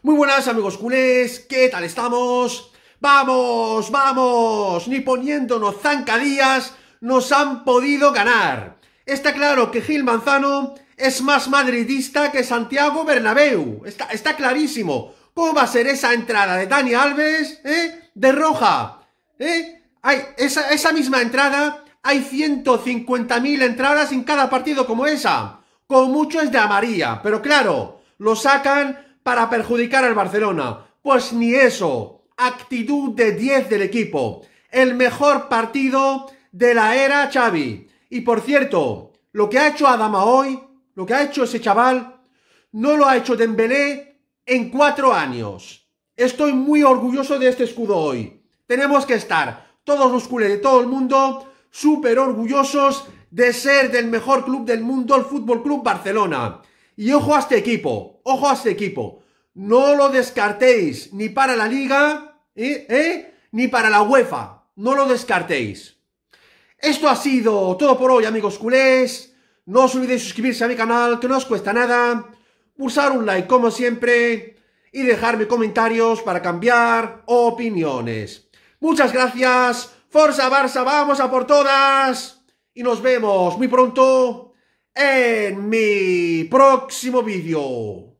Muy buenas amigos culés, ¿qué tal estamos? ¡Vamos, vamos! Ni poniéndonos zancadillas nos han podido ganar. Está claro que Gil Manzano es más madridista que Santiago Bernabéu. Está, clarísimo. ¿Cómo va a ser esa entrada de Dani Alves, eh? De roja, eh? Hay, esa, misma entrada, hay 150.000 entradas en cada partido como esa. Con mucho es de amarilla, pero claro, lo sacan para perjudicar al Barcelona. Pues ni eso. Actitud de 10 del equipo. El mejor partido de la era Xavi. Y por cierto, lo que ha hecho Adama hoy, lo que ha hecho ese chaval, no lo ha hecho Dembélé en cuatro años. Estoy muy orgulloso de este escudo hoy. Tenemos que estar, todos los culés de todo el mundo, súper orgullosos de ser del mejor club del mundo, el Fútbol Club Barcelona. Y ojo a este equipo, ojo a este equipo. No lo descartéis ni para la liga, ¿eh? ¿Eh? ni para la UEFA. No lo descartéis. Esto ha sido todo por hoy, amigos culés. No os olvidéis suscribirse a mi canal, que no os cuesta nada. Pulsar un like, como siempre. Y dejarme comentarios para cambiar opiniones. Muchas gracias. Forza Barça, vamos a por todas. Y nos vemos muy pronto en mi próximo video.